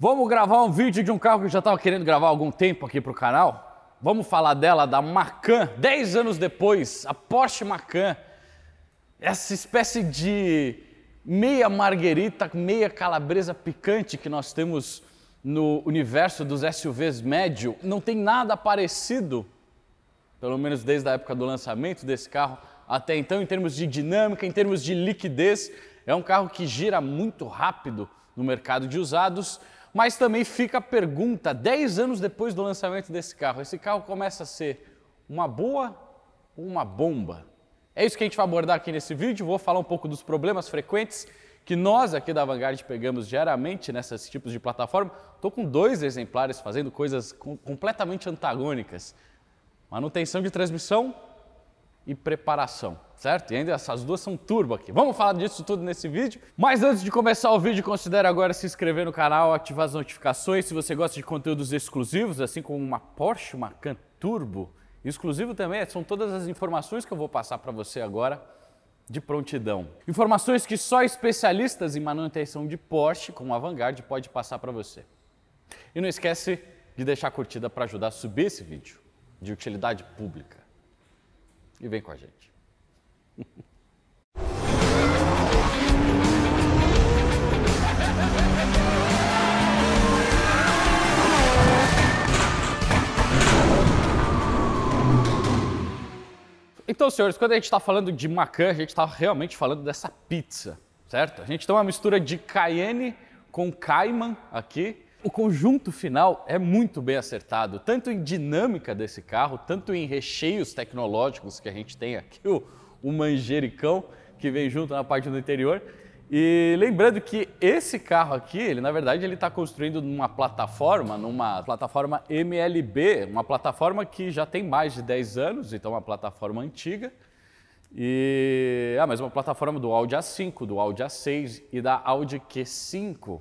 Vamos gravar um vídeo de um carro que eu já estava querendo gravar há algum tempo aqui para o canal. Vamos falar dela, da Macan. 10 anos depois, a Porsche Macan. Essa espécie de meia marguerita, meia calabresa picante que nós temos no universo dos SUVs médio. Não tem nada parecido, pelo menos desde a época do lançamento desse carro até então, em termos de dinâmica, em termos de liquidez. É um carro que gira muito rápido no mercado de usados mas também fica a pergunta: 10 anos depois do lançamento desse carro, esse carro começa a ser uma boa ou uma bomba? É isso que a gente vai abordar aqui nesse vídeo. Vou falar um pouco dos problemas frequentes que nós aqui da Vanguard pegamos diariamente nesses tipos de plataforma. Estou com dois exemplares fazendo coisas completamente antagônicas: manutenção de transmissão e preparação certo? E ainda essas duas são turbo aqui. Vamos falar disso tudo nesse vídeo. Mas antes de começar o vídeo, considere agora se inscrever no canal, ativar as notificações. Se você gosta de conteúdos exclusivos, assim como uma Porsche Macan Turbo, exclusivo também, são todas as informações que eu vou passar para você agora de prontidão. Informações que só especialistas em manutenção de Porsche, como a Vanguard, pode passar para você. E não esquece de deixar a curtida para ajudar a subir esse vídeo de utilidade pública. E vem com a gente. Então, senhores, quando a gente está falando de Macan, a gente está realmente falando dessa pizza, certo? A gente tem uma mistura de Cayenne com Cayman aqui. O conjunto final é muito bem acertado, tanto em dinâmica desse carro, tanto em recheios tecnológicos que a gente tem aqui. O, o manjericão, que vem junto na parte do interior. E lembrando que esse carro aqui, ele na verdade ele está construindo numa plataforma, numa plataforma MLB, uma plataforma que já tem mais de 10 anos, então é uma plataforma antiga. E ah, mas uma plataforma do Audi A5, do Audi A6 e da Audi Q5,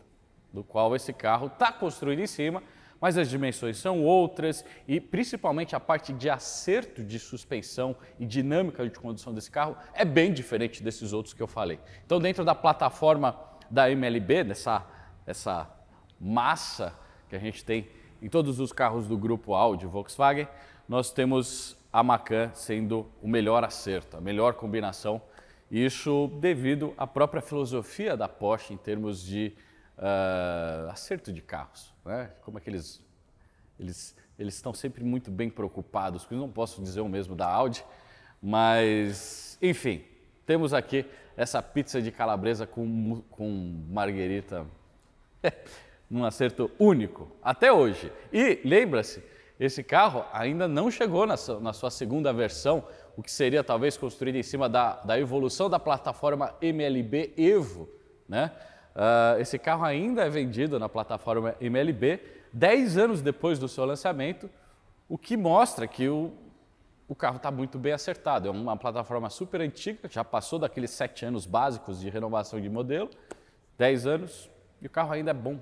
do qual esse carro está construído em cima mas as dimensões são outras e principalmente a parte de acerto de suspensão e dinâmica de condução desse carro é bem diferente desses outros que eu falei. Então, dentro da plataforma da MLB, dessa essa massa que a gente tem em todos os carros do grupo Audi Volkswagen, nós temos a Macan sendo o melhor acerto, a melhor combinação. Isso devido à própria filosofia da Porsche em termos de uh, acerto de carros né? Como é que eles eles eles estão sempre muito bem preocupados. Eu não posso dizer o mesmo da Audi, mas enfim, temos aqui essa pizza de calabresa com com marguerita. num acerto único até hoje. E lembra-se, esse carro ainda não chegou na sua, na sua, segunda versão, o que seria talvez construído em cima da, da evolução da plataforma MLB Evo, né? Uh, esse carro ainda é vendido na plataforma MLB 10 anos depois do seu lançamento, o que mostra que o, o carro está muito bem acertado. É uma plataforma super antiga, já passou daqueles 7 anos básicos de renovação de modelo, 10 anos, e o carro ainda é bom.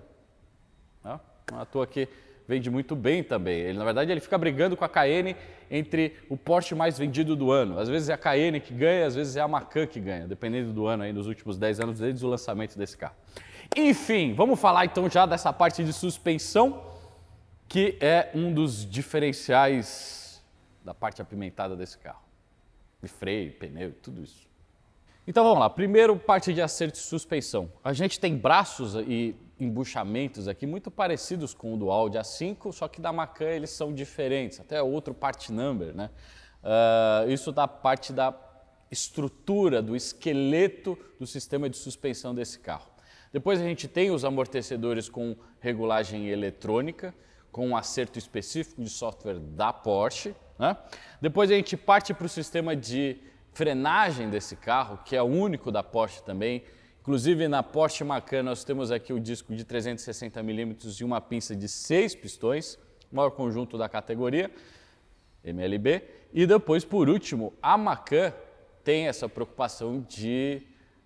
Né? Não é à toa que vende muito bem também. Ele, na verdade, ele fica brigando com a Cayenne entre o Porsche mais vendido do ano. Às vezes é a Cayenne que ganha, às vezes é a Macan que ganha, dependendo do ano aí, nos últimos 10 anos, desde o lançamento desse carro. Enfim, vamos falar então já dessa parte de suspensão, que é um dos diferenciais da parte apimentada desse carro. De freio, pneu, tudo isso. Então vamos lá, primeiro parte de acerto e suspensão. A gente tem braços e embuchamentos aqui muito parecidos com o do Audi A5, só que da Macan eles são diferentes, até outro part number, né? Uh, isso da parte da estrutura, do esqueleto do sistema de suspensão desse carro. Depois a gente tem os amortecedores com regulagem eletrônica, com um acerto específico de software da Porsche. Né? Depois a gente parte para o sistema de frenagem desse carro, que é o único da Porsche também. Inclusive na Porsche Macan nós temos aqui o disco de 360 mm e uma pinça de 6 pistões, maior conjunto da categoria MLB. E depois, por último, a Macan tem essa preocupação de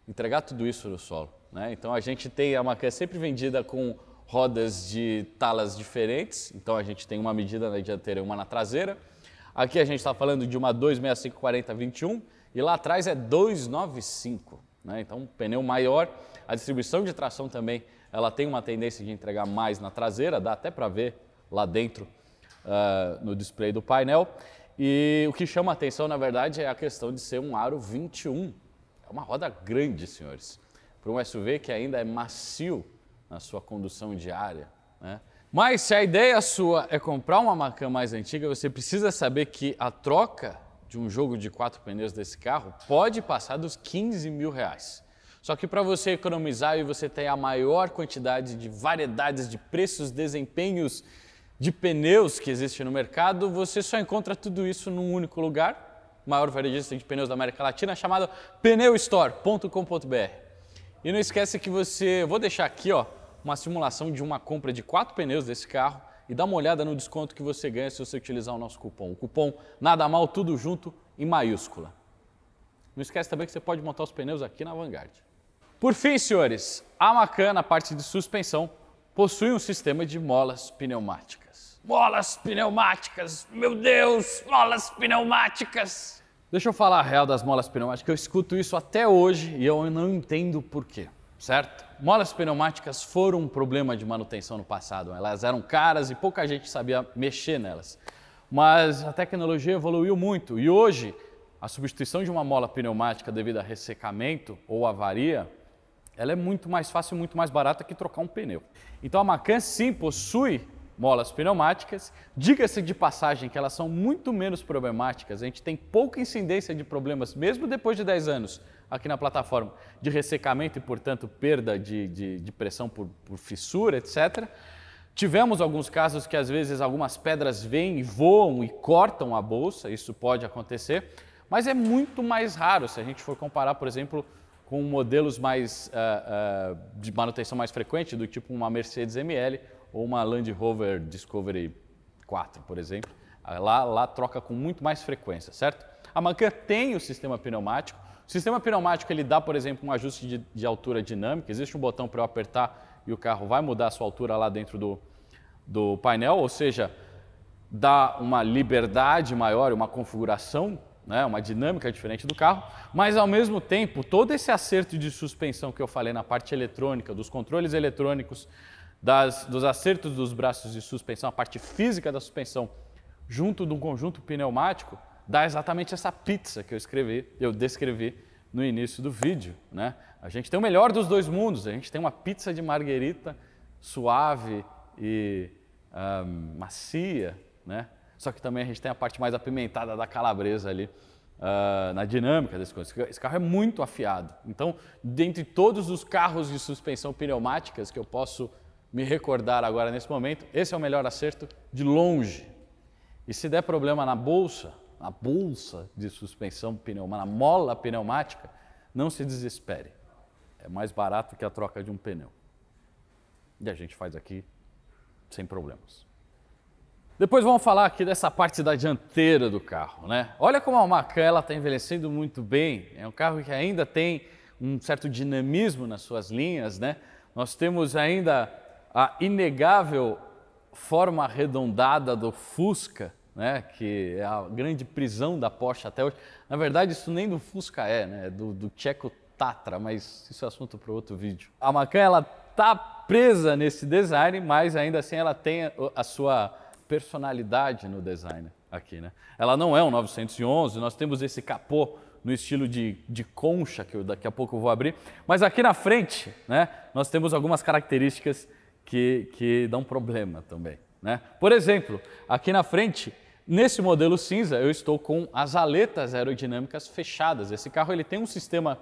entregar tudo isso no solo. Né? Então a gente tem a Macan sempre vendida com rodas de talas diferentes, então a gente tem uma medida na dianteira e uma na traseira. Aqui a gente está falando de uma 2654021, e lá atrás é 295. Né? Então, um pneu maior, a distribuição de tração também ela tem uma tendência de entregar mais na traseira, dá até para ver lá dentro uh, no display do painel. E o que chama atenção, na verdade, é a questão de ser um aro 21. É uma roda grande, senhores, para um SUV que ainda é macio na sua condução diária. Né? Mas se a ideia sua é comprar uma Macan mais antiga, você precisa saber que a troca de um jogo de quatro pneus desse carro pode passar dos 15 mil reais. Só que para você economizar e você ter a maior quantidade de variedades de preços, desempenhos de pneus que existe no mercado, você só encontra tudo isso num único lugar, maior varejista de pneus da América Latina, chamado pneustore.com.br. E não esquece que você, vou deixar aqui, ó, uma simulação de uma compra de quatro pneus desse carro e dá uma olhada no desconto que você ganha se você utilizar o nosso cupom. O cupom Nada Mal Tudo Junto em maiúscula. Não esquece também que você pode montar os pneus aqui na Vanguard. Por fim, senhores, a Macan, na parte de suspensão, possui um sistema de molas pneumáticas. Molas pneumáticas! Meu Deus! Molas pneumáticas! Deixa eu falar a real das molas pneumáticas. Eu escuto isso até hoje e eu não entendo por quê, certo? molas pneumáticas foram um problema de manutenção no passado. Né? Elas eram caras e pouca gente sabia mexer nelas. Mas a tecnologia evoluiu muito e hoje a substituição de uma mola pneumática devido a ressecamento ou avaria, ela é muito mais fácil e muito mais barata que trocar um pneu. Então a Macan sim possui molas pneumáticas. Diga-se de passagem que elas são muito menos problemáticas. A gente tem pouca incidência de problemas mesmo depois de 10 anos aqui na plataforma de ressecamento e, portanto, perda de, de, de pressão por, por fissura, etc. Tivemos alguns casos que às vezes algumas pedras vêm e voam e cortam a bolsa, isso pode acontecer, mas é muito mais raro se a gente for comparar, por exemplo, com modelos mais uh, uh, de manutenção mais frequente, do tipo uma Mercedes ML ou uma Land Rover Discovery 4, por exemplo. Ah, lá, lá troca com muito mais frequência, certo? A Mancan tem o sistema pneumático. O sistema pneumático ele dá, por exemplo, um ajuste de, de altura dinâmica. Existe um botão para eu apertar e o carro vai mudar a sua altura lá dentro do, do painel, ou seja, dá uma liberdade maior, uma configuração, né, uma dinâmica diferente do carro, mas ao mesmo tempo, todo esse acerto de suspensão que eu falei na parte eletrônica, dos controles eletrônicos, das, dos acertos dos braços de suspensão, a parte física da suspensão, junto de um conjunto pneumático, dá exatamente essa pizza que eu escrevi, eu descrevi no início do vídeo, né? A gente tem o melhor dos dois mundos, a gente tem uma pizza de marguerita suave e macia, né? Só que também a gente tem a parte mais apimentada da calabresa ali uh, na dinâmica desse coisas. Esse carro é muito afiado. Então, dentre todos os carros de suspensão pneumáticas que eu posso me recordar agora nesse momento, esse é o melhor acerto de longe. E se der problema na bolsa, na bolsa de suspensão pneumática, na mola pneumática, não se desespere. É mais barato que a troca de um pneu. E a gente faz aqui sem problemas. Depois vamos falar aqui dessa parte da dianteira do carro, né? Olha como a Macan ela está envelhecendo muito bem. É um carro que ainda tem um certo dinamismo nas suas linhas, né? Nós temos ainda a inegável forma arredondada do Fusca, né, que é a grande prisão da Porsche até hoje. Na verdade, isso nem do Fusca é, né, do, do Tcheco Tatra, mas isso é assunto para outro vídeo. A Macan, ela tá presa nesse design, mas ainda assim ela tem a sua personalidade no design aqui, né? Ela não é um 911, nós temos esse capô no estilo de, de concha, que eu, daqui a pouco eu vou abrir, mas aqui na frente, né, nós temos algumas características que, que dão problema também, né? Por exemplo, aqui na frente Nesse modelo cinza, eu estou com as aletas aerodinâmicas fechadas. Esse carro ele tem um sistema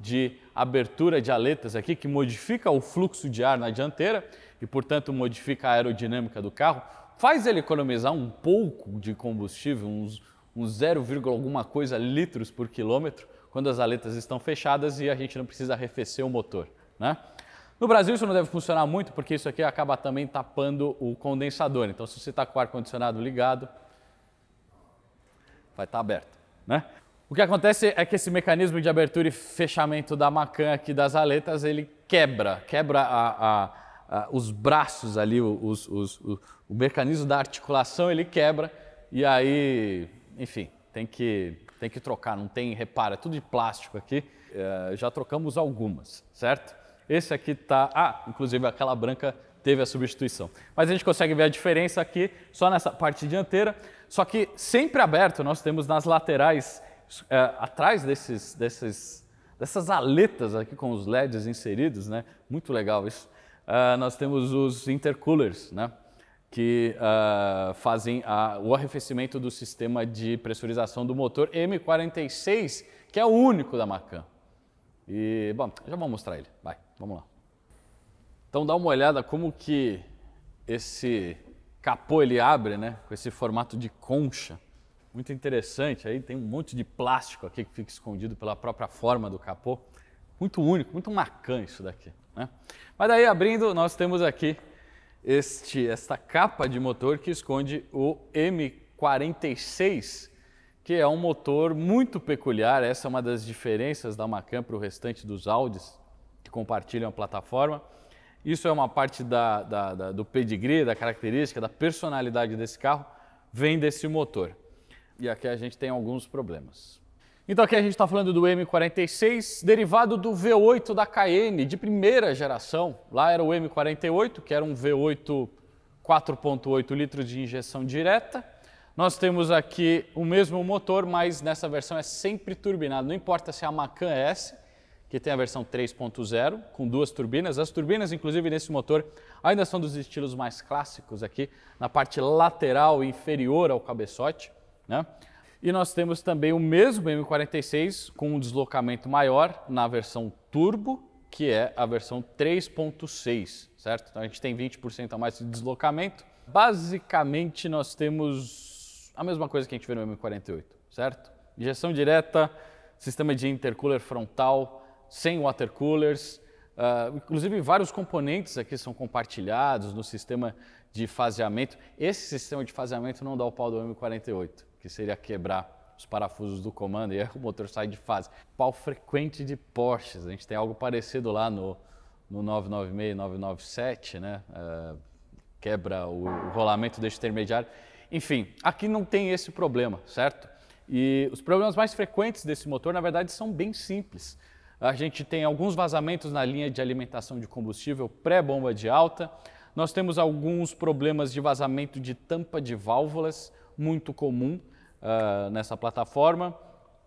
de abertura de aletas aqui que modifica o fluxo de ar na dianteira e, portanto, modifica a aerodinâmica do carro. Faz ele economizar um pouco de combustível, uns, uns 0, alguma coisa litros por quilômetro, quando as aletas estão fechadas e a gente não precisa arrefecer o motor. Né? No Brasil isso não deve funcionar muito, porque isso aqui acaba também tapando o condensador. Então, se você está com o ar-condicionado ligado, vai estar tá aberto, né? O que acontece é que esse mecanismo de abertura e fechamento da macan aqui das aletas, ele quebra, quebra a, a, a, os braços ali, os, os, o, o mecanismo da articulação ele quebra e aí, enfim, tem que, tem que trocar, não tem reparo, é tudo de plástico aqui, é, já trocamos algumas, certo? Esse aqui tá, ah, inclusive aquela branca teve a substituição. Mas a gente consegue ver a diferença aqui só nessa parte dianteira. Só que sempre aberto, nós temos nas laterais, é, atrás desses, desses, dessas aletas aqui com os LEDs inseridos, né? Muito legal isso. É, nós temos os intercoolers, né? que uh, fazem a, o arrefecimento do sistema de pressurização do motor M46, que é o único da Macan. E, bom, já vou mostrar ele. Vai, vamos lá. Então dá uma olhada como que esse capô ele abre, né? Com esse formato de concha. Muito interessante. Aí tem um monte de plástico aqui que fica escondido pela própria forma do capô. Muito único, muito macan isso daqui. Né? Mas daí abrindo, nós temos aqui este, esta capa de motor que esconde o M46, que é um motor muito peculiar. Essa é uma das diferenças da Macan para o restante dos Audis que compartilham a plataforma. Isso é uma parte da, da, da, do pedigree, da característica, da personalidade desse carro, vem desse motor. E aqui a gente tem alguns problemas. Então aqui a gente está falando do M46, derivado do V8 da Cayenne, de primeira geração. Lá era o M48, que era um V8 4.8 litros de injeção direta. Nós temos aqui o mesmo motor, mas nessa versão é sempre turbinado, não importa se é a Macan é S que tem a versão 3.0 com duas turbinas. As turbinas, inclusive, nesse motor ainda são dos estilos mais clássicos aqui, na parte lateral inferior ao cabeçote. Né? E nós temos também o mesmo M46 com um deslocamento maior na versão turbo, que é a versão 3.6, certo? Então a gente tem 20% a mais de deslocamento. Basicamente, nós temos a mesma coisa que a gente vê no M48, certo? Injeção direta, sistema de intercooler frontal, sem water coolers. Uh, inclusive, vários componentes aqui são compartilhados no sistema de faseamento. Esse sistema de faseamento não dá o pau do M48, que seria quebrar os parafusos do comando e o motor sai de fase. Pau frequente de Porsches. A gente tem algo parecido lá no, no 996, 997, né? Uh, quebra o, o rolamento deste intermediário. Enfim, aqui não tem esse problema, certo? E os problemas mais frequentes desse motor, na verdade, são bem simples. A gente tem alguns vazamentos na linha de alimentação de combustível pré-bomba de alta. Nós temos alguns problemas de vazamento de tampa de válvulas, muito comum uh, nessa plataforma.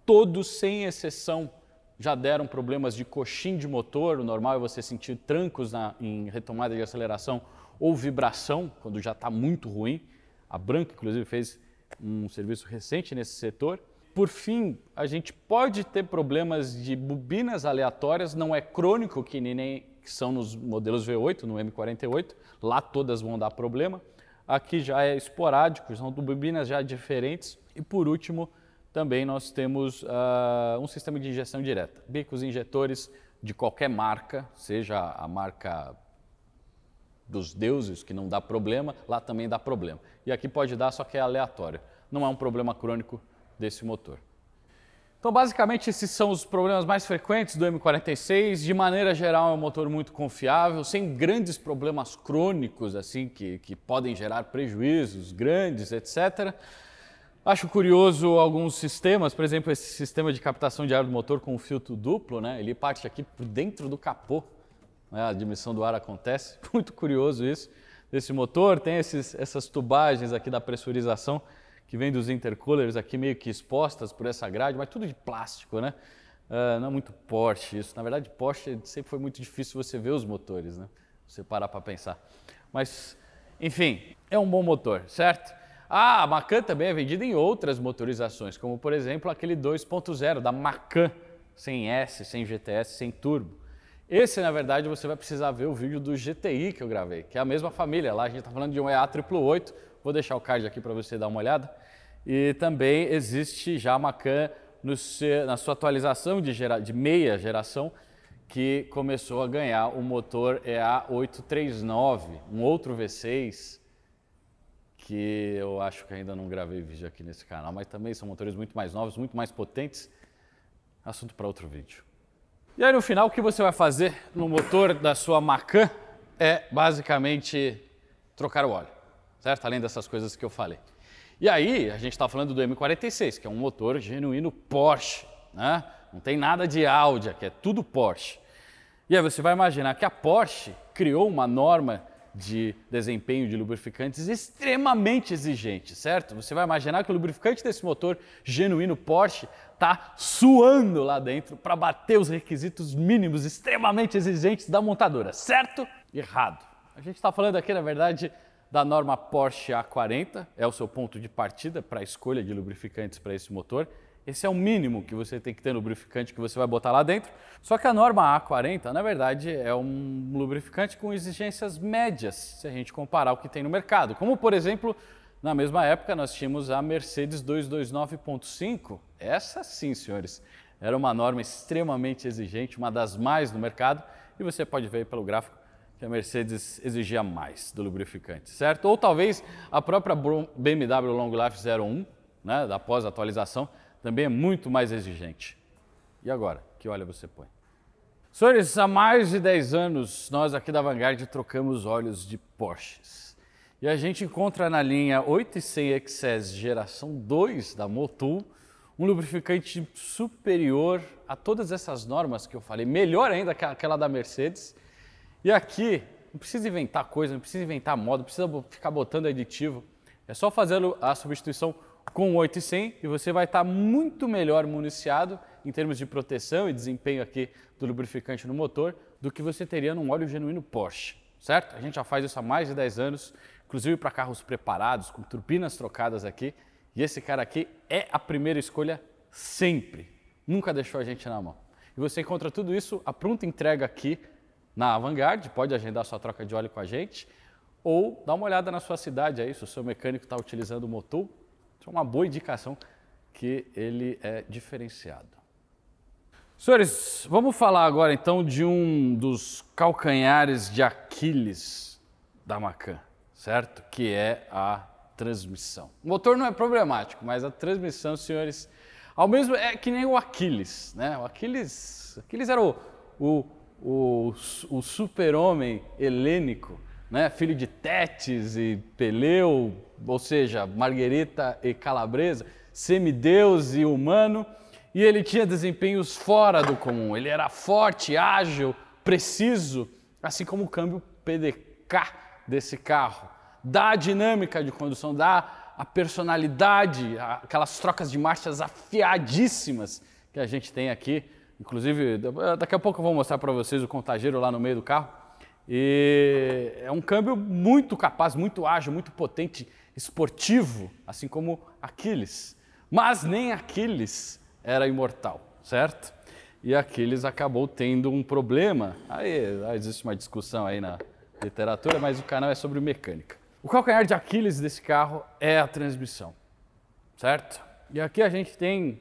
Todos, sem exceção, já deram problemas de coxim de motor. O normal é você sentir trancos na, em retomada de aceleração ou vibração, quando já está muito ruim. A Branca, inclusive, fez um serviço recente nesse setor por fim, a gente pode ter problemas de bobinas aleatórias, não é crônico que nem que são nos modelos V8, no M48, lá todas vão dar problema. Aqui já é esporádico, são bobinas já diferentes. E por último, também nós temos uh, um sistema de injeção direta. Bicos injetores de qualquer marca, seja a marca dos deuses, que não dá problema, lá também dá problema. E aqui pode dar, só que é aleatório. Não é um problema crônico desse motor. Então, basicamente, esses são os problemas mais frequentes do M46. De maneira geral, é um motor muito confiável, sem grandes problemas crônicos, assim, que, que podem gerar prejuízos grandes, etc. Acho curioso alguns sistemas, por exemplo, esse sistema de captação de ar do motor com filtro duplo, né? Ele parte aqui por dentro do capô, né? a admissão do ar acontece. Muito curioso isso desse motor. Tem esses, essas tubagens aqui da pressurização que vem dos intercoolers aqui meio que expostas por essa grade, mas tudo de plástico, né? Uh, não é muito Porsche isso. Na verdade, Porsche sempre foi muito difícil você ver os motores, né? Você parar para pensar. Mas, enfim, é um bom motor, certo? Ah, a Macan também é vendida em outras motorizações, como por exemplo aquele 2.0 da Macan, sem S, sem GTS, sem turbo. Esse, na verdade, você vai precisar ver o vídeo do GTI que eu gravei, que é a mesma família. Lá a gente está falando de um EA888, vou deixar o card aqui para você dar uma olhada. E também existe já a Macan seu, na sua atualização de, gera, de, meia geração, que começou a ganhar o motor EA839, um outro V6, que eu acho que ainda não gravei vídeo aqui nesse canal, mas também são motores muito mais novos, muito mais potentes. Assunto para outro vídeo. E aí no final o que você vai fazer no motor da sua Macan é basicamente trocar o óleo, certo? Além dessas coisas que eu falei. E aí a gente está falando do M46, que é um motor genuíno Porsche, né? Não tem nada de Audi que é tudo Porsche. E aí você vai imaginar que a Porsche criou uma norma de desempenho de lubrificantes extremamente exigente, certo? Você vai imaginar que o lubrificante desse motor genuíno Porsche está suando lá dentro para bater os requisitos mínimos extremamente exigentes da montadora, certo? Errado. A gente está falando aqui, na verdade, da norma Porsche A40, é o seu ponto de partida para a escolha de lubrificantes para esse motor. Esse é o mínimo que você tem que ter no lubrificante que você vai botar lá dentro. Só que a norma A40, na verdade, é um lubrificante com exigências médias, se a gente comparar o que tem no mercado. Como, por exemplo, na mesma época nós tínhamos a Mercedes 229.5. Essa sim, senhores, era uma norma extremamente exigente, uma das mais no mercado, e você pode ver pelo gráfico que a Mercedes exigia mais do lubrificante, certo? Ou talvez a própria BMW Long Life 01, né, após a atualização, também é muito mais exigente. E agora, que olha você põe? Senhores, há mais de 10 anos nós aqui da Vanguard trocamos óleos de Porsches. E a gente encontra na linha 800 Excess geração 2 da Motul um lubrificante superior a todas essas normas que eu falei, melhor ainda que aquela da Mercedes. E aqui não precisa inventar coisa, não precisa inventar moda, não precisa ficar botando aditivo. É só fazer a substituição com 8,100 e você vai estar muito melhor municiado em termos de proteção e desempenho aqui do lubrificante no motor do que você teria num óleo genuíno Porsche, certo? A gente já faz isso há mais de 10 anos, inclusive para carros preparados, com turbinas trocadas aqui, e esse cara aqui é a primeira escolha sempre, nunca deixou a gente na mão. E você encontra tudo isso a pronta entrega aqui na Avangard, pode agendar sua troca de óleo com a gente, ou dá uma olhada na sua cidade aí, se o seu mecânico está utilizando o motor isso é uma boa indicação que ele é diferenciado. Senhores, vamos falar agora então de um dos calcanhares de Aquiles da Macan, certo? Que é a transmissão. O motor não é problemático, mas a transmissão, senhores, ao mesmo é que nem o Aquiles, né? O Aquiles, Aquiles era o, o, o, o super-homem helênico né? Filho de Tétis e Peleu, ou seja, Marguerita e Calabresa, semideus e humano, e ele tinha desempenhos fora do comum. Ele era forte, ágil, preciso, assim como o câmbio PDK desse carro. Dá dinâmica de condução, dá a personalidade, aquelas trocas de marchas afiadíssimas que a gente tem aqui. Inclusive, daqui a pouco eu vou mostrar para vocês o contageiro lá no meio do carro e é um câmbio muito capaz, muito ágil, muito potente, esportivo, assim como Aquiles. Mas nem Aquiles era imortal, certo? E Aquiles acabou tendo um problema. Aí existe uma discussão aí na literatura, mas o canal é sobre mecânica. O calcanhar de Aquiles desse carro é a transmissão, certo? E aqui a gente tem.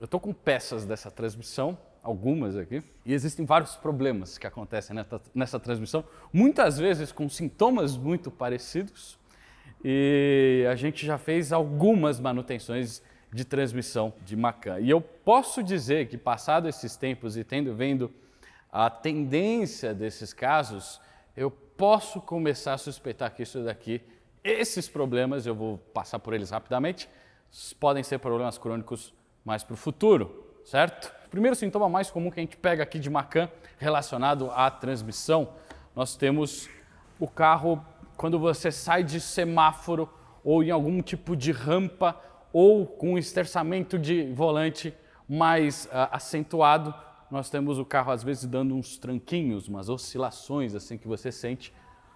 Eu estou com peças dessa transmissão algumas aqui. E existem vários problemas que acontecem nessa, nessa transmissão, muitas vezes com sintomas muito parecidos. E a gente já fez algumas manutenções de transmissão de Macan. E eu posso dizer que, passado esses tempos e tendo vendo a tendência desses casos, eu posso começar a suspeitar que isso daqui, esses problemas, eu vou passar por eles rapidamente, podem ser problemas crônicos mais para o futuro, certo? O primeiro sintoma mais comum que a gente pega aqui de Macan relacionado à transmissão, nós temos o carro quando você sai de semáforo ou em algum tipo de rampa ou com um esterçamento de volante mais uh, acentuado, nós temos o carro às vezes dando uns tranquinhos, umas oscilações assim que você sente.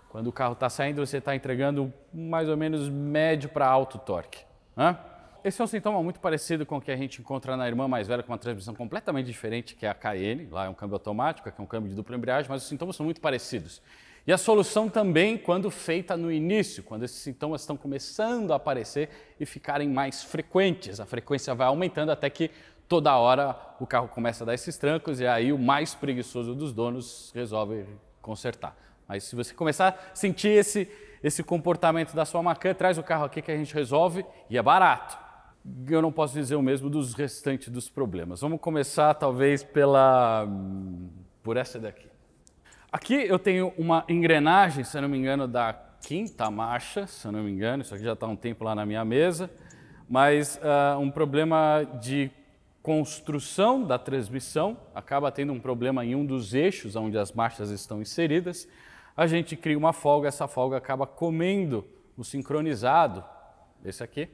Quando o carro está saindo, você está entregando mais ou menos médio para alto torque. Né? esse é um sintoma muito parecido com o que a gente encontra na irmã mais velha, com uma transmissão completamente diferente, que é a KN. Lá é um câmbio automático, aqui é um câmbio de dupla embreagem, mas os sintomas são muito parecidos. E a solução também, quando feita no início, quando esses sintomas estão começando a aparecer e ficarem mais frequentes, a frequência vai aumentando até que toda hora o carro começa a dar esses trancos e aí o mais preguiçoso dos donos resolve consertar. Mas se você começar a sentir esse, esse comportamento da sua Macan, traz o carro aqui que a gente resolve e é barato eu não posso dizer o mesmo dos restantes dos problemas. Vamos começar talvez pela hum, por essa daqui. Aqui eu tenho uma engrenagem, se eu não me engano, da quinta marcha, se eu não me engano, isso aqui já está um tempo lá na minha mesa, mas uh, um problema de construção da transmissão, acaba tendo um problema em um dos eixos onde as marchas estão inseridas, a gente cria uma folga, essa folga acaba comendo o sincronizado, esse aqui,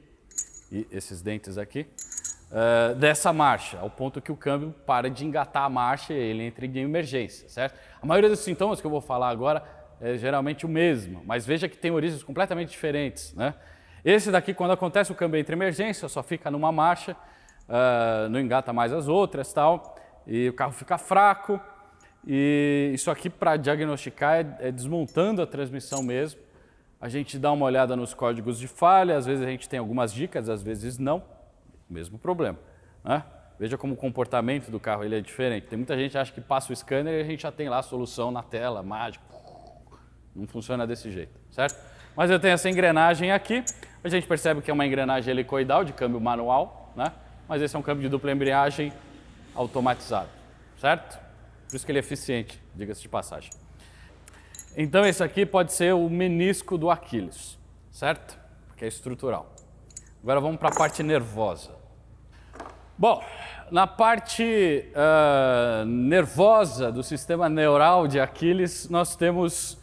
e esses dentes aqui, uh, dessa marcha, ao ponto que o câmbio para de engatar a marcha e ele entra em emergência, certo? A maioria dos sintomas que eu vou falar agora é geralmente o mesmo, mas veja que tem origens completamente diferentes, né? Esse daqui, quando acontece o câmbio entre emergência, só fica numa marcha, uh, não engata mais as outras tal, e o carro fica fraco, e isso aqui para diagnosticar é, é desmontando a transmissão mesmo, a gente dá uma olhada nos códigos de falha, às vezes a gente tem algumas dicas, às vezes não. Mesmo problema. Né? Veja como o comportamento do carro ele é diferente. Tem muita gente que acha que passa o scanner e a gente já tem lá a solução na tela, mágica. Não funciona desse jeito, certo? Mas eu tenho essa engrenagem aqui. A gente percebe que é uma engrenagem helicoidal de câmbio manual, né? Mas esse é um câmbio de dupla embreagem automatizado, certo? Por isso que ele é eficiente, diga-se de passagem. Então esse aqui pode ser o menisco do Aquiles, certo? Que é estrutural. Agora vamos para a parte nervosa. Bom, na parte uh, nervosa do sistema neural de Aquiles, nós temos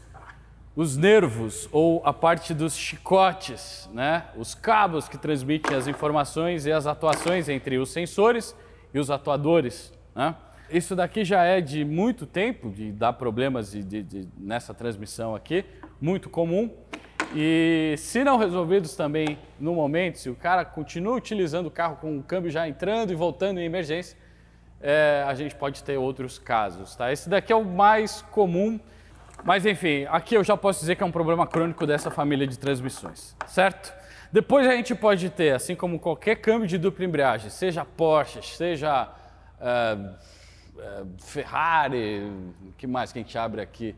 os nervos, ou a parte dos chicotes, né? os cabos que transmitem as informações e as atuações entre os sensores e os atuadores. Né? Isso daqui já é de muito tempo, de dar problemas de, de, de, nessa transmissão aqui, muito comum. E se não resolvidos também no momento, se o cara continua utilizando o carro com o câmbio já entrando e voltando em emergência, é, a gente pode ter outros casos, tá? Esse daqui é o mais comum, mas enfim, aqui eu já posso dizer que é um problema crônico dessa família de transmissões, certo? Depois a gente pode ter, assim como qualquer câmbio de dupla embreagem, seja Porsche, seja... Uh, é, Ferrari, que mais que a gente abre aqui?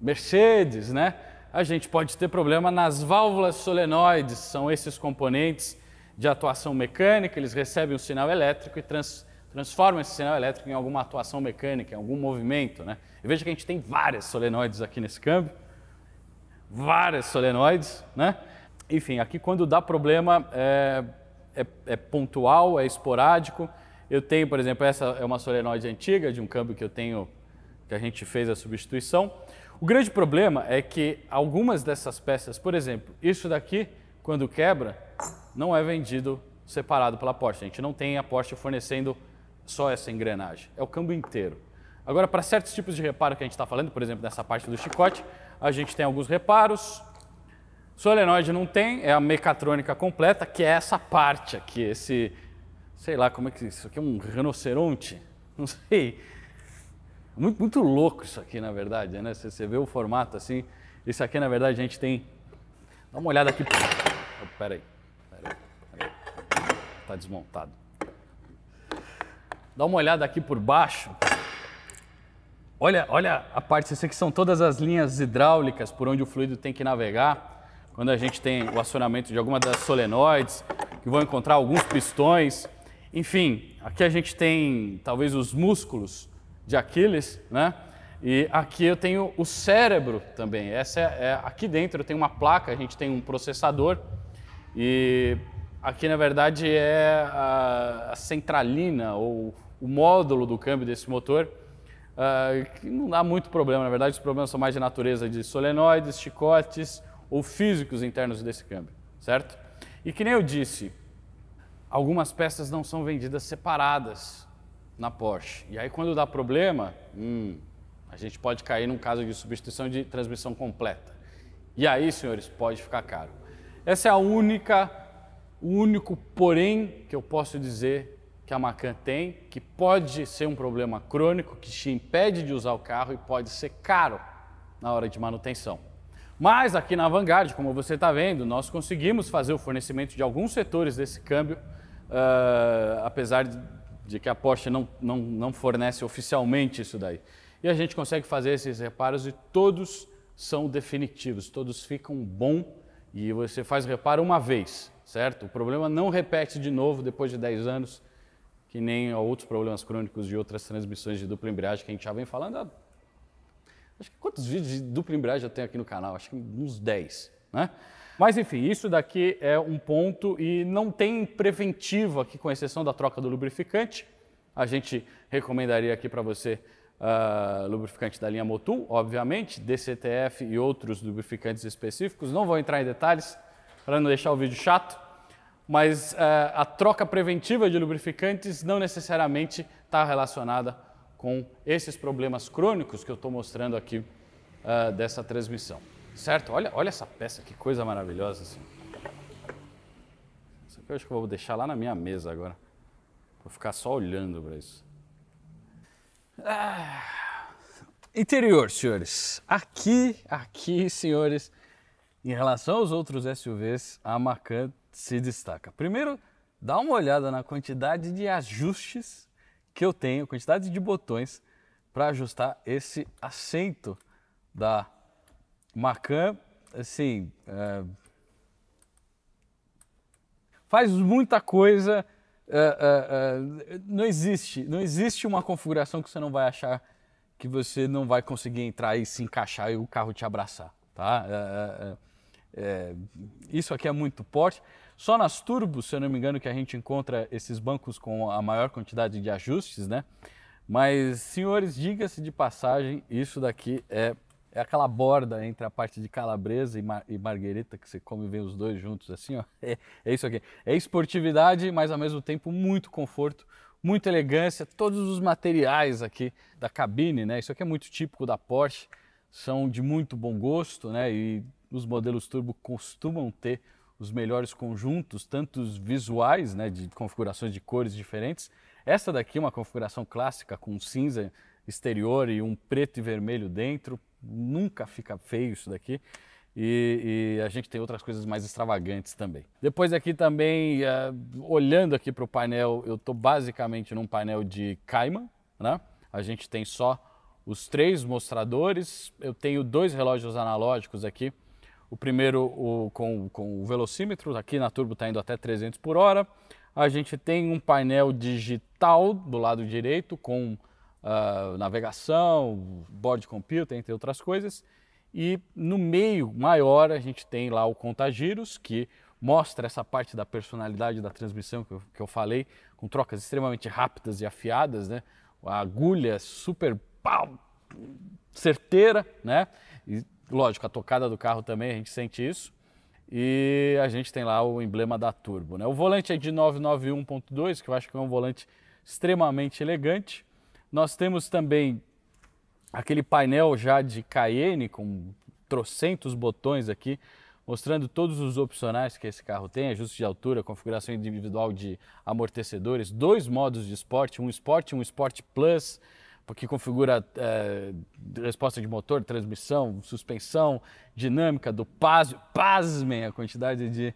Mercedes, né? A gente pode ter problema nas válvulas solenoides, são esses componentes de atuação mecânica, eles recebem um sinal elétrico e trans, transformam esse sinal elétrico em alguma atuação mecânica, em algum movimento, né? E veja que a gente tem várias solenoides aqui nesse câmbio, várias solenoides, né? Enfim, aqui quando dá problema é, é, é pontual, é esporádico, eu tenho, por exemplo, essa é uma solenoide antiga de um câmbio que eu tenho, que a gente fez a substituição. O grande problema é que algumas dessas peças, por exemplo, isso daqui, quando quebra, não é vendido separado pela Porsche. A gente não tem a Porsche fornecendo só essa engrenagem, é o câmbio inteiro. Agora, para certos tipos de reparo que a gente está falando, por exemplo, nessa parte do chicote, a gente tem alguns reparos. Solenoide não tem, é a mecatrônica completa, que é essa parte aqui, esse, sei lá como é que é isso aqui é um rinoceronte, não sei. Muito, muito louco isso aqui, na verdade, né? Você, você vê o formato assim. Isso aqui, na verdade, a gente tem. Dá uma olhada aqui. Oh, peraí, Tá desmontado. Dá uma olhada aqui por baixo. Olha, olha a parte, isso aqui são todas as linhas hidráulicas por onde o fluido tem que navegar. Quando a gente tem o acionamento de alguma das solenoides, que vão encontrar alguns pistões, enfim, aqui a gente tem talvez os músculos de Aquiles, né? E aqui eu tenho o cérebro também. Essa é, é aqui dentro tem uma placa, a gente tem um processador e aqui na verdade é a, a centralina ou o módulo do câmbio desse motor. Uh, que não dá muito problema, na verdade, os problemas são mais de natureza de solenoides, chicotes ou físicos internos desse câmbio, certo? E que nem eu disse, algumas peças não são vendidas separadas na Porsche. E aí quando dá problema, hum, a gente pode cair num caso de substituição de transmissão completa. E aí, senhores, pode ficar caro. Essa é a única, o único porém que eu posso dizer que a Macan tem, que pode ser um problema crônico, que te impede de usar o carro e pode ser caro na hora de manutenção. Mas aqui na Vanguard, como você está vendo, nós conseguimos fazer o fornecimento de alguns setores desse câmbio uh, apesar de que a Porsche não, não, não fornece oficialmente isso daí. E a gente consegue fazer esses reparos e todos são definitivos, todos ficam bom e você faz reparo uma vez, certo? O problema não repete de novo depois de 10 anos, que nem outros problemas crônicos de outras transmissões de dupla embreagem que a gente já vem falando. Há... Acho que quantos vídeos de dupla embreagem eu tenho aqui no canal? Acho que uns 10, né? Mas enfim, isso daqui é um ponto e não tem preventivo aqui, com exceção da troca do lubrificante. A gente recomendaria aqui para você uh, lubrificante da linha Motul, obviamente, DCTF e outros lubrificantes específicos. Não vou entrar em detalhes para não deixar o vídeo chato, mas uh, a troca preventiva de lubrificantes não necessariamente está relacionada com esses problemas crônicos que eu estou mostrando aqui uh, dessa transmissão. Certo? Olha, olha essa peça, que coisa maravilhosa. Assim. Isso aqui eu acho que eu vou deixar lá na minha mesa agora. Vou ficar só olhando para isso. Ah, interior, senhores. Aqui, aqui, senhores, em relação aos outros SUVs, a Macan se destaca. Primeiro, dá uma olhada na quantidade de ajustes que eu tenho, quantidade de botões para ajustar esse assento da Macan, assim, é, faz muita coisa. É, é, não existe, não existe uma configuração que você não vai achar que você não vai conseguir entrar e se encaixar e o carro te abraçar, tá? isso aqui é muito forte. Só nas turbos, se eu não me engano, que a gente encontra esses bancos com a maior quantidade de ajustes, né? Mas, senhores, diga-se de passagem, isso daqui é é aquela borda entre a parte de calabresa e, mar e marguerita que você come e vê os dois juntos, assim, ó. É, é isso aqui. É esportividade, mas ao mesmo tempo muito conforto, muita elegância. Todos os materiais aqui da cabine, né? Isso aqui é muito típico da Porsche, são de muito bom gosto, né? E os modelos turbo costumam ter os melhores conjuntos, tanto os visuais, né, de configurações de cores diferentes. Essa daqui é uma configuração clássica com cinza exterior e um preto e vermelho dentro, nunca fica feio isso daqui. E, e, a gente tem outras coisas mais extravagantes também. Depois aqui também, uh, olhando aqui para o painel, eu estou basicamente num painel de Cayman, né? A gente tem só os três mostradores, eu tenho dois relógios analógicos aqui, o primeiro o, com, com o velocímetro, aqui na Turbo está indo até 300 por hora, a gente tem um painel digital do lado direito com uh, navegação, board computer, entre outras coisas. E no meio maior a gente tem lá o contagiros, que mostra essa parte da personalidade da transmissão que eu, que eu falei, com trocas extremamente rápidas e afiadas, né? A agulha super pau, certeira, né? E, lógico, a tocada do carro também a gente sente isso. E a gente tem lá o emblema da Turbo, né? O volante é de 991.2, que eu acho que é um volante extremamente elegante. Nós temos também aquele painel já de Cayenne com trocentos botões aqui, mostrando todos os opcionais que esse carro tem, ajuste de altura, configuração individual de amortecedores, dois modos de esporte, um Sport e um Sport Plus, que configura é, resposta de motor, transmissão, suspensão, dinâmica do pasmo, pasmem a quantidade de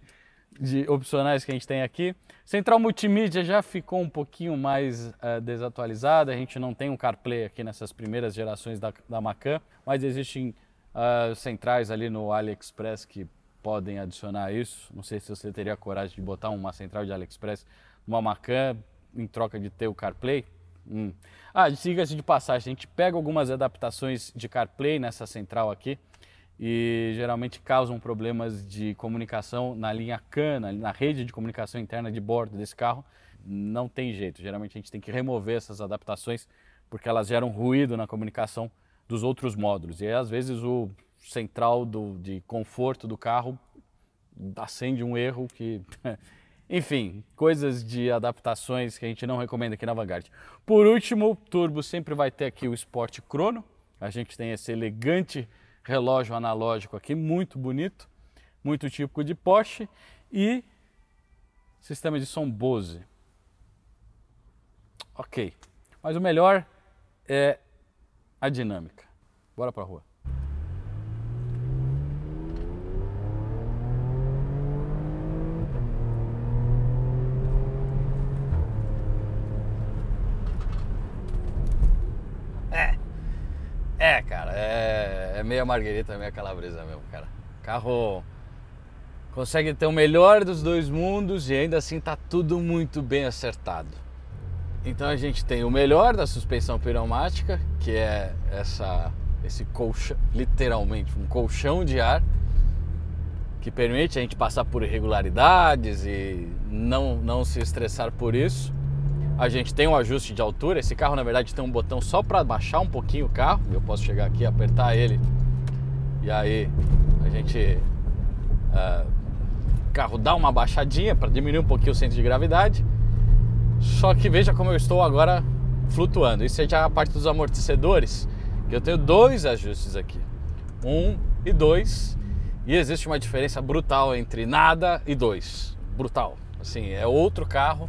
de opcionais que a gente tem aqui. Central Multimídia já ficou um pouquinho mais uh, desatualizada, a gente não tem um CarPlay aqui nessas primeiras gerações da, da Macan, mas existem uh, centrais ali no AliExpress que podem adicionar isso. Não sei se você teria coragem de botar uma central de AliExpress numa Macan em troca de ter o CarPlay. Hum. Ah, siga se de passagem, a gente pega algumas adaptações de CarPlay nessa central aqui e geralmente causam problemas de comunicação na linha cana, na rede de comunicação interna de bordo desse carro. Não tem jeito, geralmente a gente tem que remover essas adaptações porque elas geram ruído na comunicação dos outros módulos. E às vezes o central do, de conforto do carro acende um erro que. Enfim, coisas de adaptações que a gente não recomenda aqui na Vanguard. Por último, o turbo sempre vai ter aqui o Sport Crono. A gente tem esse elegante relógio analógico aqui, muito bonito, muito típico de Porsche e sistema de som Bose. Ok, mas o melhor é a dinâmica. Bora para a rua. meia marguerita, meia calabresa mesmo, cara. Carro consegue ter o melhor dos dois mundos e ainda assim tá tudo muito bem acertado. Então a gente tem o melhor da suspensão pneumática, que é essa esse colchão, literalmente um colchão de ar que permite a gente passar por irregularidades e não não se estressar por isso. A gente tem um ajuste de altura, esse carro na verdade tem um botão só para baixar um pouquinho o carro, eu posso chegar aqui apertar ele e aí a gente. Uh, carro dá uma baixadinha para diminuir um pouquinho o centro de gravidade. Só que veja como eu estou agora flutuando. Isso é já a parte dos amortecedores, que eu tenho dois ajustes aqui. Um e dois. E existe uma diferença brutal entre nada e dois. Brutal. Assim, é outro carro,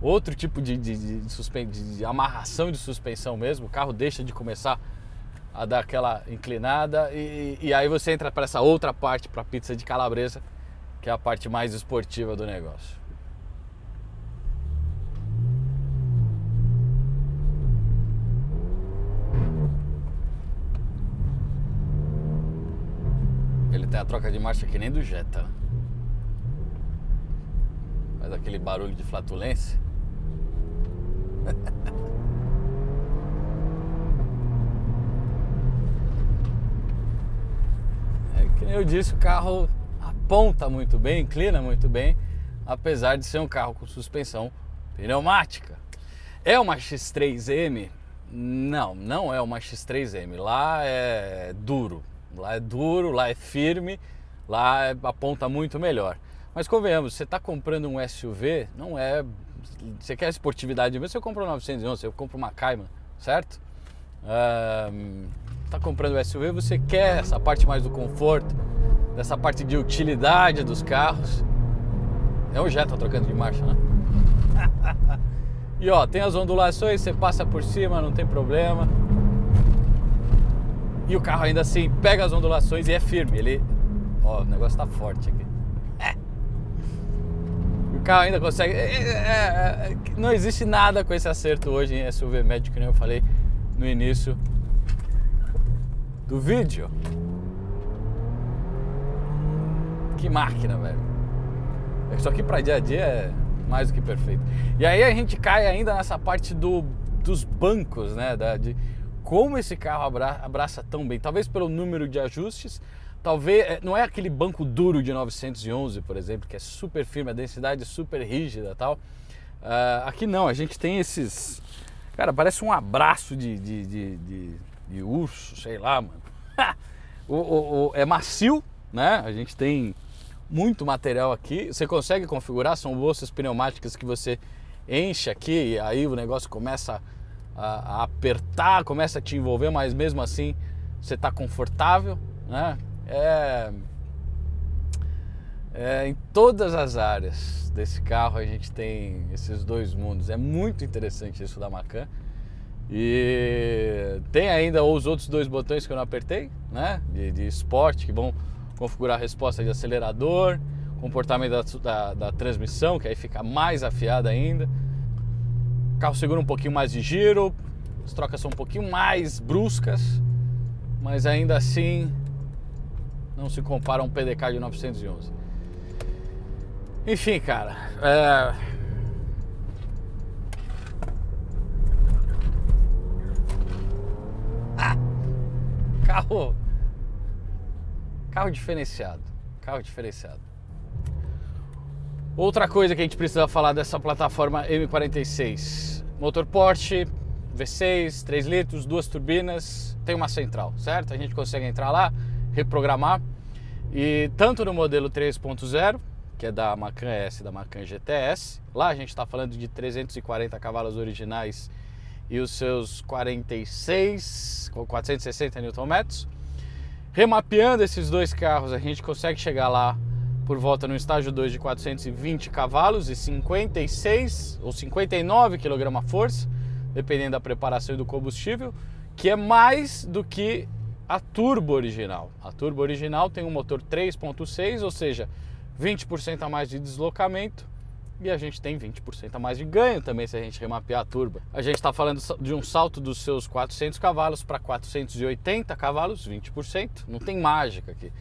outro tipo de, de, de, de, de amarração de suspensão mesmo. O carro deixa de começar a dar aquela inclinada e, e aí você entra para essa outra parte, para pizza de calabresa, que é a parte mais esportiva do negócio. Ele tem a troca de marcha que nem do Jetta. Né? Faz aquele barulho de flatulência. eu disse, o carro aponta muito bem, inclina muito bem, apesar de ser um carro com suspensão pneumática. É uma X3M? Não, não é uma X3M. Lá é duro, lá é duro, lá é firme, lá é, aponta muito melhor. Mas convenhamos, você está comprando um SUV, não é. Você quer esportividade mesmo, você compra um 911, você compra uma Cayman, certo? Um, está comprando o SUV, você quer essa parte mais do conforto, dessa parte de utilidade dos carros. É um Jetta tá trocando de marcha, né? e ó, tem as ondulações, você passa por cima, não tem problema. E o carro ainda assim pega as ondulações e é firme. Ele. Ó, o negócio tá forte aqui. É. O carro ainda consegue. É é, é, é, não existe nada com esse acerto hoje em SUV médio, que né? nem eu falei no início do vídeo. Que máquina, velho. É isso aqui para dia a dia é mais do que perfeito. E aí a gente cai ainda nessa parte do, dos bancos, né? Da, de como esse carro abraça tão bem. Talvez pelo número de ajustes, talvez é, não é aquele banco duro de 911, por exemplo, que é super firme, a densidade super rígida, tal. Uh, aqui não, a gente tem esses, cara, parece um abraço de, de, de, de de urso, sei lá, mano. o, o, o, é macio, né? A gente tem muito material aqui. Você consegue configurar, são bolsas pneumáticas que você enche aqui e aí o negócio começa a, a apertar, começa a te envolver, mas mesmo assim você está confortável, né? É, é, em todas as áreas desse carro a gente tem esses dois mundos. É muito interessante isso da Macan. E tem ainda os outros dois botões que eu não apertei, né? De, de esporte, que vão configurar a resposta de acelerador, comportamento da, da, da, transmissão, que aí fica mais afiada ainda. O carro segura um pouquinho mais de giro, as trocas são um pouquinho mais bruscas, mas ainda assim não se compara a um PDK de 911. Enfim, cara. É Carro. Carro diferenciado. Carro diferenciado. Outra coisa que a gente precisa falar dessa plataforma M46: motor Porsche, V6, 3 litros, duas turbinas, tem uma central, certo? A gente consegue entrar lá, reprogramar. E tanto no modelo 3.0, que é da Macan S, da Macan GTS, lá a gente está falando de 340 cavalos originais e os seus 46, 460 Nm. Remapeando esses dois carros, a gente consegue chegar lá por volta no estágio 2 de 420 cavalos e 56 ou 59 kgf, dependendo da preparação e do combustível, que é mais do que a turbo original. A turbo original tem um motor 3.6, ou seja, 20% a mais de deslocamento e a gente tem 20% a mais de ganho também se a gente remapear a turba. A gente está falando de um salto dos seus 400 cavalos para 480 cavalos, 20%, não tem mágica aqui.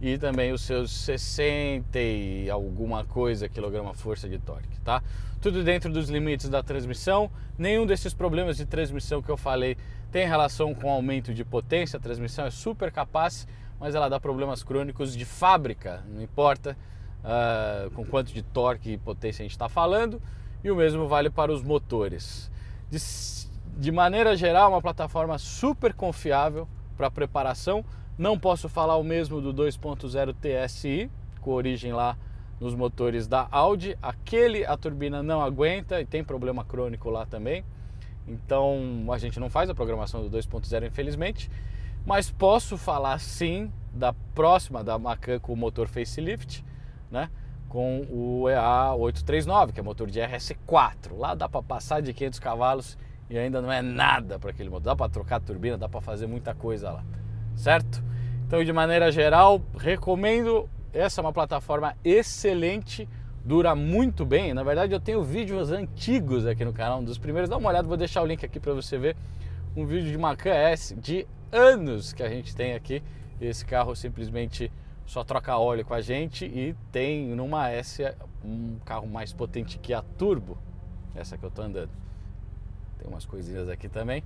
E também os seus 60 e alguma coisa quilograma-força de torque, tá? Tudo dentro dos limites da transmissão. Nenhum desses problemas de transmissão que eu falei tem relação com aumento de potência. A transmissão é super capaz, mas ela dá problemas crônicos de fábrica, não importa uh, com quanto de torque e potência a gente está falando, e o mesmo vale para os motores. De, de maneira geral, uma plataforma super confiável para preparação. Não posso falar o mesmo do 2.0 TSI, com origem lá nos motores da Audi. Aquele a turbina não aguenta e tem problema crônico lá também. Então a gente não faz a programação do 2.0, infelizmente. Mas posso falar sim da próxima da Macan com o motor facelift, né? Com o EA839, que é motor de RS4. Lá dá para passar de 500 cavalos e ainda não é nada para aquele motor. Dá para trocar a turbina, dá para fazer muita coisa lá, certo? Então, de maneira geral, recomendo. Essa é uma plataforma excelente, dura muito bem. Na verdade, eu tenho vídeos antigos aqui no canal, um dos primeiros. Dá uma olhada, vou deixar o link aqui para você ver um vídeo de Macan S de anos que a gente tem aqui. Esse carro simplesmente só troca óleo com a gente e tem numa S um carro mais potente que a Turbo, essa que eu tô andando. Tem umas coisinhas aqui também.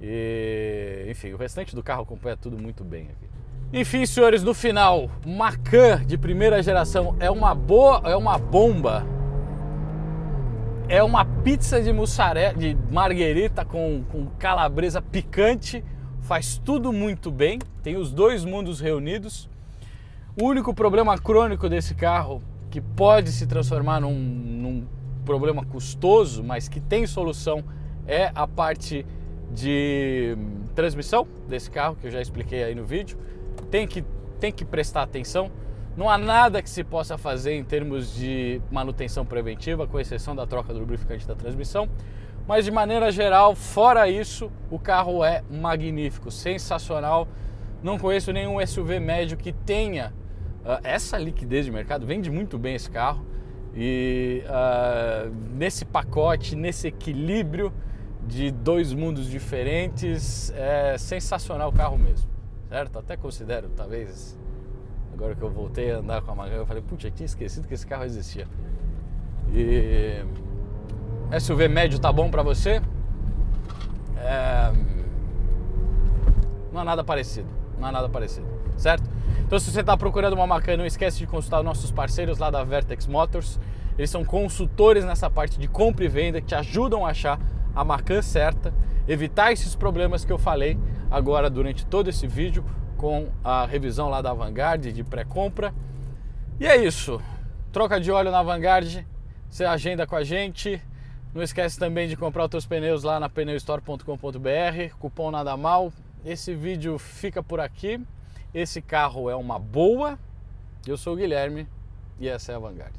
E, enfim, o restante do carro acompanha tudo muito bem aqui. Enfim, senhores, no final, Macan de primeira geração é uma boa, é uma bomba. É uma pizza de mussarela, de marguerita com, com calabresa picante. Faz tudo muito bem. Tem os dois mundos reunidos. O único problema crônico desse carro, que pode se transformar num, num problema custoso, mas que tem solução, é a parte de hum, transmissão desse carro, que eu já expliquei aí no vídeo. Tem que, tem que prestar atenção. Não há nada que se possa fazer em termos de manutenção preventiva, com exceção da troca do lubrificante da transmissão. Mas de maneira geral, fora isso, o carro é magnífico, sensacional. Não conheço nenhum SUV médio que tenha Uh, essa liquidez de mercado vende muito bem esse carro e uh, nesse pacote, nesse equilíbrio de dois mundos diferentes, é sensacional o carro mesmo, certo? Até considero, talvez, agora que eu voltei a andar com a Magan, eu falei, putz, eu tinha esquecido que esse carro existia. E SUV médio tá bom para você? É... Não há nada parecido, não há nada parecido, certo? Então, se você está procurando uma Macan, não esquece de consultar nossos parceiros lá da Vertex Motors. Eles são consultores nessa parte de compra e venda que te ajudam a achar a Macan certa, evitar esses problemas que eu falei agora durante todo esse vídeo com a revisão lá da Vanguard de pré-compra. E é isso. Troca de óleo na Vanguard, você agenda com a gente. Não esquece também de comprar outros pneus lá na pneustore.com.br, cupom nada mal. Esse vídeo fica por aqui. Esse carro é uma boa. Eu sou o Guilherme e essa é a Vanguard.